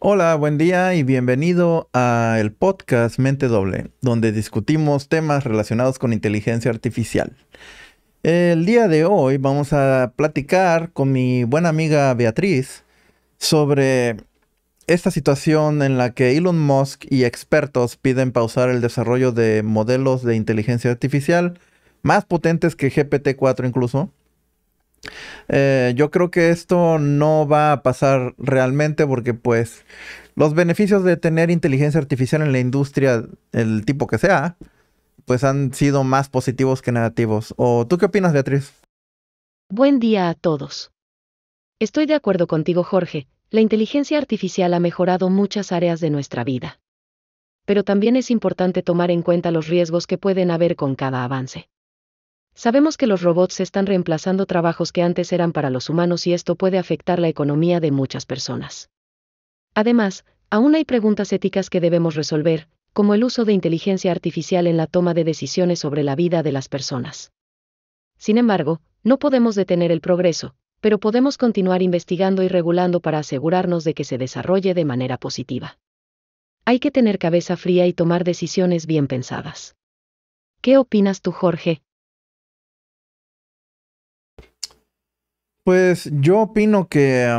Hola, buen día y bienvenido a el podcast Mente Doble, donde discutimos temas relacionados con inteligencia artificial. El día de hoy vamos a platicar con mi buena amiga Beatriz sobre esta situación en la que Elon Musk y expertos piden pausar el desarrollo de modelos de inteligencia artificial más potentes que GPT-4 incluso, eh, yo creo que esto no va a pasar realmente porque pues los beneficios de tener inteligencia artificial en la industria, el tipo que sea, pues han sido más positivos que negativos. ¿O tú qué opinas, Beatriz? Buen día a todos. Estoy de acuerdo contigo, Jorge. La inteligencia artificial ha mejorado muchas áreas de nuestra vida. Pero también es importante tomar en cuenta los riesgos que pueden haber con cada avance. Sabemos que los robots están reemplazando trabajos que antes eran para los humanos y esto puede afectar la economía de muchas personas. Además, aún hay preguntas éticas que debemos resolver, como el uso de inteligencia artificial en la toma de decisiones sobre la vida de las personas. Sin embargo, no podemos detener el progreso, pero podemos continuar investigando y regulando para asegurarnos de que se desarrolle de manera positiva. Hay que tener cabeza fría y tomar decisiones bien pensadas. ¿Qué opinas tú, Jorge? Pues yo opino que,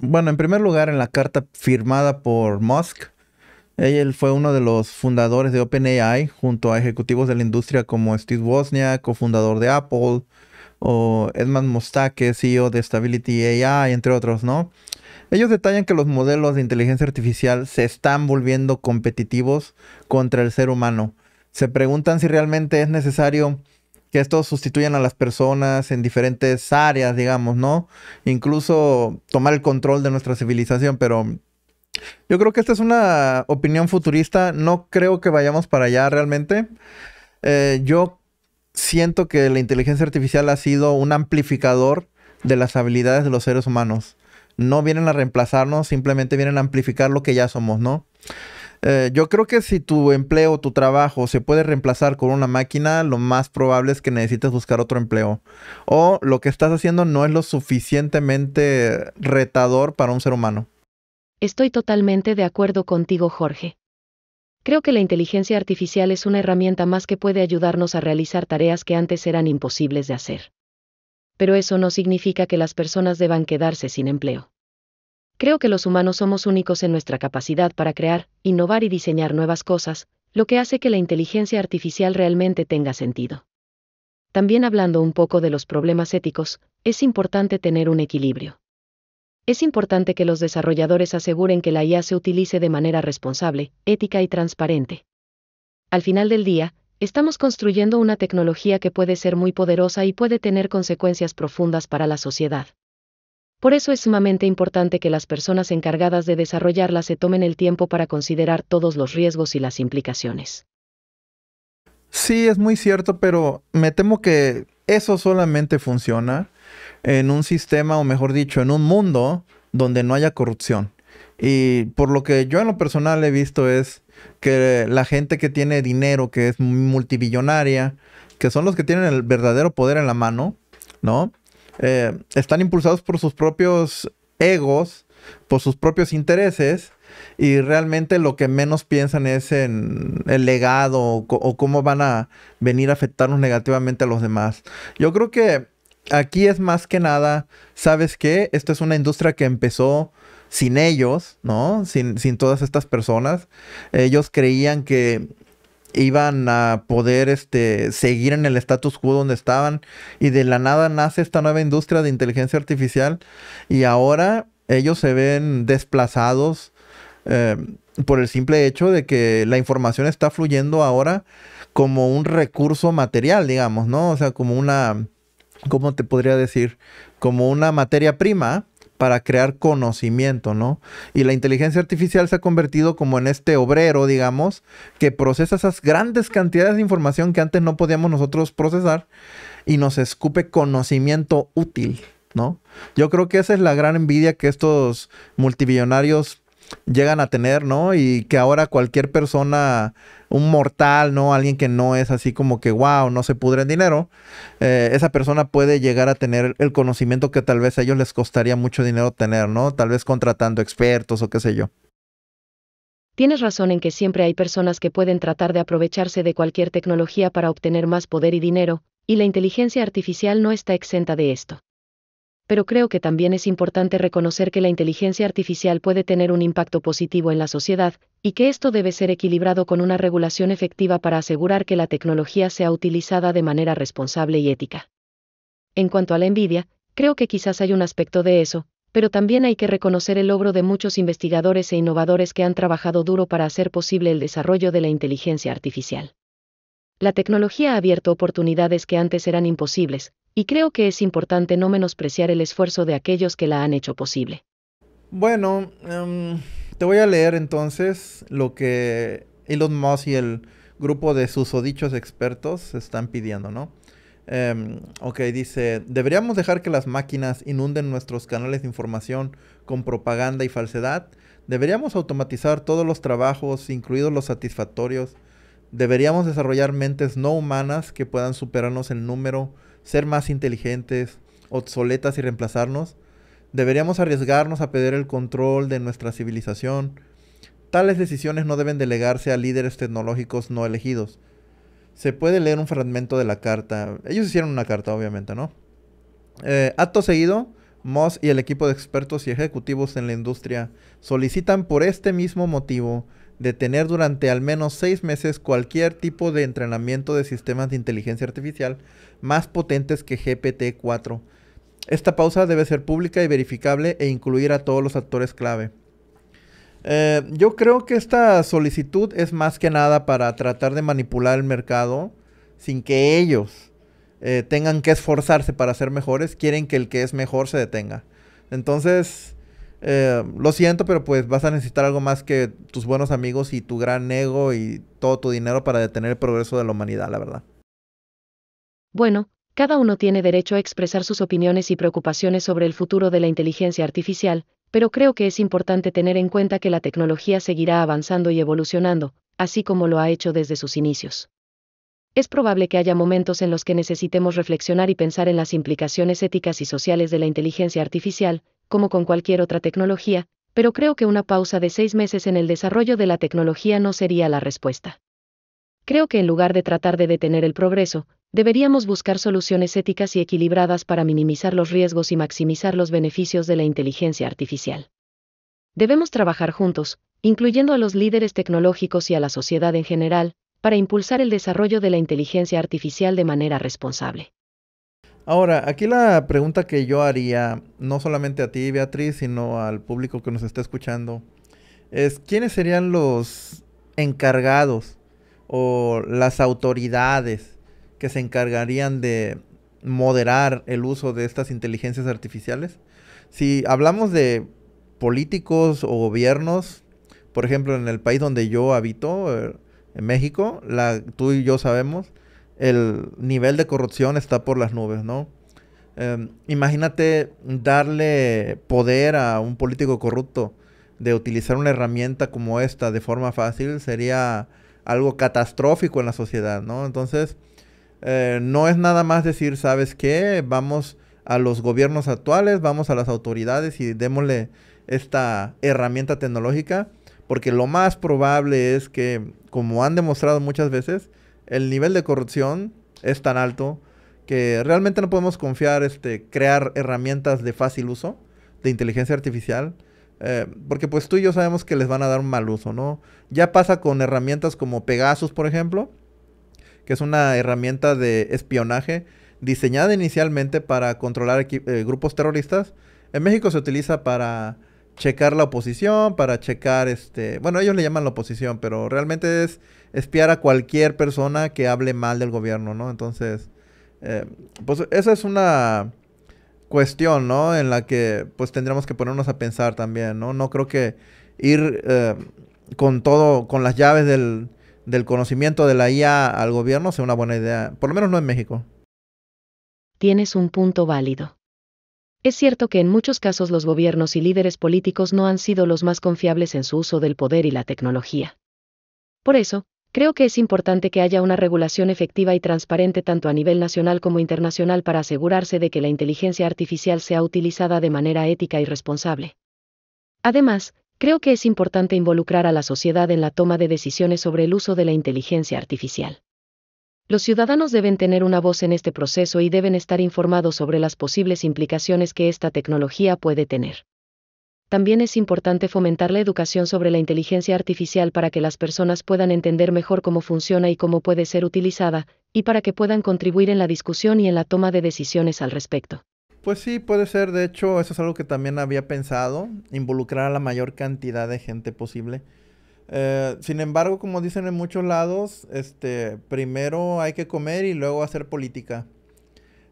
bueno, en primer lugar, en la carta firmada por Musk, él fue uno de los fundadores de OpenAI, junto a ejecutivos de la industria como Steve Wozniak, cofundador de Apple, o Edmund Mostake, CEO de Stability AI, entre otros, ¿no? Ellos detallan que los modelos de inteligencia artificial se están volviendo competitivos contra el ser humano. Se preguntan si realmente es necesario que estos sustituyan a las personas en diferentes áreas, digamos, ¿no? Incluso tomar el control de nuestra civilización, pero yo creo que esta es una opinión futurista, no creo que vayamos para allá realmente. Eh, yo siento que la inteligencia artificial ha sido un amplificador de las habilidades de los seres humanos. No vienen a reemplazarnos, simplemente vienen a amplificar lo que ya somos, ¿no? Eh, yo creo que si tu empleo, tu trabajo se puede reemplazar con una máquina, lo más probable es que necesites buscar otro empleo. O lo que estás haciendo no es lo suficientemente retador para un ser humano. Estoy totalmente de acuerdo contigo, Jorge. Creo que la inteligencia artificial es una herramienta más que puede ayudarnos a realizar tareas que antes eran imposibles de hacer. Pero eso no significa que las personas deban quedarse sin empleo. Creo que los humanos somos únicos en nuestra capacidad para crear, innovar y diseñar nuevas cosas, lo que hace que la inteligencia artificial realmente tenga sentido. También hablando un poco de los problemas éticos, es importante tener un equilibrio. Es importante que los desarrolladores aseguren que la IA se utilice de manera responsable, ética y transparente. Al final del día, estamos construyendo una tecnología que puede ser muy poderosa y puede tener consecuencias profundas para la sociedad. Por eso es sumamente importante que las personas encargadas de desarrollarla se tomen el tiempo para considerar todos los riesgos y las implicaciones. Sí, es muy cierto, pero me temo que eso solamente funciona en un sistema, o mejor dicho, en un mundo donde no haya corrupción. Y por lo que yo en lo personal he visto es que la gente que tiene dinero, que es multibillonaria, que son los que tienen el verdadero poder en la mano, ¿no? Eh, están impulsados por sus propios egos, por sus propios intereses, y realmente lo que menos piensan es en el legado o, cómo van a venir a afectarnos negativamente a los demás. Yo creo que aquí es más que nada, ¿sabes qué? Esto es una industria que empezó sin ellos, ¿no? Sin, sin todas estas personas. Ellos creían que iban a poder este, seguir en el status quo donde estaban y de la nada nace esta nueva industria de inteligencia artificial y ahora ellos se ven desplazados eh, por el simple hecho de que la información está fluyendo ahora como un recurso material, digamos, ¿no? O sea, como una, ¿cómo te podría decir? Como una materia prima para crear conocimiento, ¿no? Y la inteligencia artificial se ha convertido como en este obrero, digamos, que procesa esas grandes cantidades de información que antes no podíamos nosotros procesar y nos escupe conocimiento útil, ¿no? Yo creo que esa es la gran envidia que estos multibillonarios llegan a tener, ¿no? Y que ahora cualquier persona, un mortal, ¿no? Alguien que no es así como que, wow, no se pudre en dinero, eh, esa persona puede llegar a tener el conocimiento que tal vez a ellos les costaría mucho dinero tener, ¿no? Tal vez contratando expertos o qué sé yo. Tienes razón en que siempre hay personas que pueden tratar de aprovecharse de cualquier tecnología para obtener más poder y dinero, y la inteligencia artificial no está exenta de esto pero creo que también es importante reconocer que la inteligencia artificial puede tener un impacto positivo en la sociedad, y que esto debe ser equilibrado con una regulación efectiva para asegurar que la tecnología sea utilizada de manera responsable y ética. En cuanto a la envidia, creo que quizás hay un aspecto de eso, pero también hay que reconocer el logro de muchos investigadores e innovadores que han trabajado duro para hacer posible el desarrollo de la inteligencia artificial. La tecnología ha abierto oportunidades que antes eran imposibles, y creo que es importante no menospreciar el esfuerzo de aquellos que la han hecho posible. Bueno, em, te voy a leer entonces lo que Elon Musk y el grupo de susodichos expertos están pidiendo, ¿no? Em, ok, dice, deberíamos dejar que las máquinas inunden nuestros canales de información con propaganda y falsedad. Deberíamos automatizar todos los trabajos, incluidos los satisfactorios. Deberíamos desarrollar mentes no humanas que puedan superarnos en número, ser más inteligentes, obsoletas y reemplazarnos, deberíamos arriesgarnos a perder el control de nuestra civilización. Tales decisiones no deben delegarse a líderes tecnológicos no elegidos. Se puede leer un fragmento de la carta. Ellos hicieron una carta, obviamente, ¿no? Eh, acto seguido, Moss y el equipo de expertos y ejecutivos en la industria solicitan por este mismo motivo de tener durante al menos seis meses cualquier tipo de entrenamiento de sistemas de inteligencia artificial más potentes que GPT-4. Esta pausa debe ser pública y verificable e incluir a todos los actores clave. Eh, yo creo que esta solicitud es más que nada para tratar de manipular el mercado sin que ellos eh, tengan que esforzarse para ser mejores. Quieren que el que es mejor se detenga. Entonces, eh, lo siento, pero pues vas a necesitar algo más que tus buenos amigos y tu gran ego y todo tu dinero para detener el progreso de la humanidad, la verdad. Bueno, cada uno tiene derecho a expresar sus opiniones y preocupaciones sobre el futuro de la inteligencia artificial, pero creo que es importante tener en cuenta que la tecnología seguirá avanzando y evolucionando, así como lo ha hecho desde sus inicios. Es probable que haya momentos en los que necesitemos reflexionar y pensar en las implicaciones éticas y sociales de la inteligencia artificial, como con cualquier otra tecnología, pero creo que una pausa de seis meses en el desarrollo de la tecnología no sería la respuesta. Creo que en lugar de tratar de detener el progreso, deberíamos buscar soluciones éticas y equilibradas para minimizar los riesgos y maximizar los beneficios de la inteligencia artificial. Debemos trabajar juntos, incluyendo a los líderes tecnológicos y a la sociedad en general, para impulsar el desarrollo de la inteligencia artificial de manera responsable. Ahora, aquí la pregunta que yo haría, no solamente a ti, Beatriz, sino al público que nos está escuchando, es ¿quiénes serían los encargados o las autoridades que se encargarían de moderar el uso de estas inteligencias artificiales? Si hablamos de políticos o gobiernos, por ejemplo, en el país donde yo habito, eh, en México, la, tú y yo sabemos el nivel de corrupción está por las nubes, ¿no? Em, imagínate darle poder a un político corrupto de utilizar una herramienta como esta de forma fácil sería algo catastrófico en la sociedad, ¿no? Entonces, eh, no es nada más decir, ¿sabes qué? Vamos a los gobiernos actuales, vamos a las autoridades y démosle esta herramienta tecnológica, porque lo más probable es que, como han demostrado muchas veces, el nivel de corrupción es tan alto que realmente no podemos confiar, este, crear herramientas de fácil uso de inteligencia artificial. Eh, porque pues tú y yo sabemos que les van a dar un mal uso, ¿no? Ya pasa con herramientas como Pegasus, por ejemplo, que es una herramienta de espionaje diseñada inicialmente para controlar eh, grupos terroristas. En México se utiliza para checar la oposición, para checar este, bueno, ellos le llaman la oposición, pero realmente es espiar a cualquier persona que hable mal del gobierno, ¿no? Entonces, eh, pues esa es una cuestión, ¿no? En la que pues tendremos que ponernos a pensar también, ¿no? No creo que ir eh, con todo, con las llaves del, del conocimiento de la IA al gobierno sea una buena idea, por lo menos no en México. Tienes un punto válido. Es cierto que en muchos casos los gobiernos y líderes políticos no han sido los más confiables en su uso del poder y la tecnología. Por eso, creo que es importante que haya una regulación efectiva y transparente tanto a nivel nacional como internacional para asegurarse de que la inteligencia artificial sea utilizada de manera ética y responsable. Además, creo que es importante involucrar a la sociedad en la toma de decisiones sobre el uso de la inteligencia artificial. Los ciudadanos deben tener una voz en este proceso y deben estar informados sobre las posibles implicaciones que esta tecnología puede tener. También es importante fomentar la educación sobre la inteligencia artificial para que las personas puedan entender mejor cómo funciona y cómo puede ser utilizada, y para que puedan contribuir en la discusión y en la toma de decisiones al respecto. Pues sí, puede ser. De hecho, eso es algo que también había pensado, involucrar a la mayor cantidad de gente posible eh, sin embargo, como dicen en muchos lados, este, primero hay que comer y luego hacer política.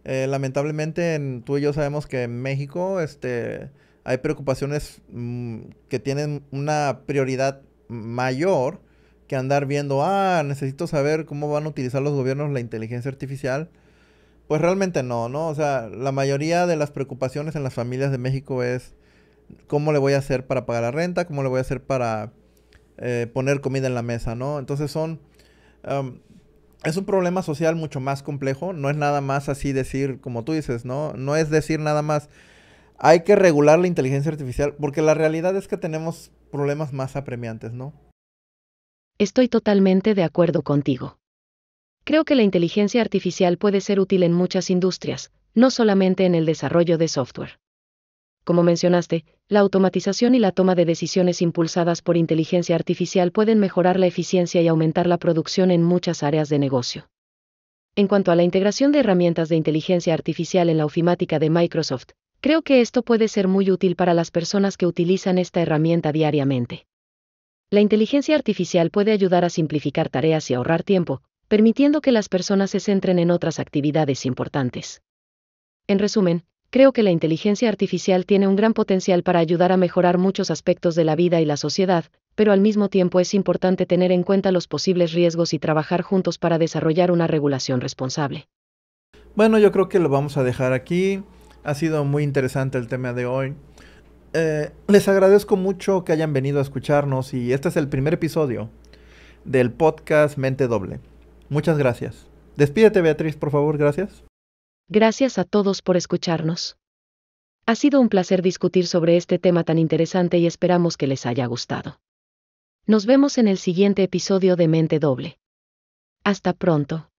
Eh, lamentablemente, tú y yo sabemos que en México este, hay preocupaciones mm, que tienen una prioridad mayor que andar viendo, ah, necesito saber cómo van a utilizar los gobiernos la inteligencia artificial. Pues realmente no, ¿no? O sea, la mayoría de las preocupaciones en las familias de México es cómo le voy a hacer para pagar la renta, cómo le voy a hacer para eh, poner comida en la mesa, ¿no? Entonces son... es un problema social mucho más complejo, no es nada más así decir, como tú dices, ¿no? No es decir nada más, hay que regular la inteligencia artificial, porque la realidad es que tenemos problemas más apremiantes, ¿no? Estoy totalmente de acuerdo contigo. Creo que la inteligencia artificial puede ser útil en muchas industrias, no solamente en el desarrollo de software como mencionaste, la automatización y la toma de decisiones impulsadas por inteligencia artificial pueden mejorar la eficiencia y aumentar la producción en muchas áreas de negocio. En cuanto a la integración de herramientas de inteligencia artificial en la ofimática de Microsoft, creo que esto puede ser muy útil para las personas que utilizan esta herramienta diariamente. La inteligencia artificial puede ayudar a simplificar tareas y ahorrar tiempo, permitiendo que las personas se centren en otras actividades importantes. En resumen, Creo que la inteligencia artificial tiene un gran potencial para ayudar a mejorar muchos aspectos de la vida y la sociedad, pero al mismo tiempo es importante tener en cuenta los posibles riesgos y trabajar juntos para desarrollar una regulación responsable. Bueno, yo creo que lo vamos a dejar aquí. Ha sido muy interesante el tema de hoy. Eh, les agradezco mucho que hayan venido a escucharnos y este es el primer episodio del podcast Mente Doble. Muchas gracias. Despídete Beatriz, por favor, gracias. Gracias a todos por escucharnos. Ha sido un placer discutir sobre este tema tan interesante y esperamos que les haya gustado. Nos vemos en el siguiente episodio de Mente Doble. Hasta pronto.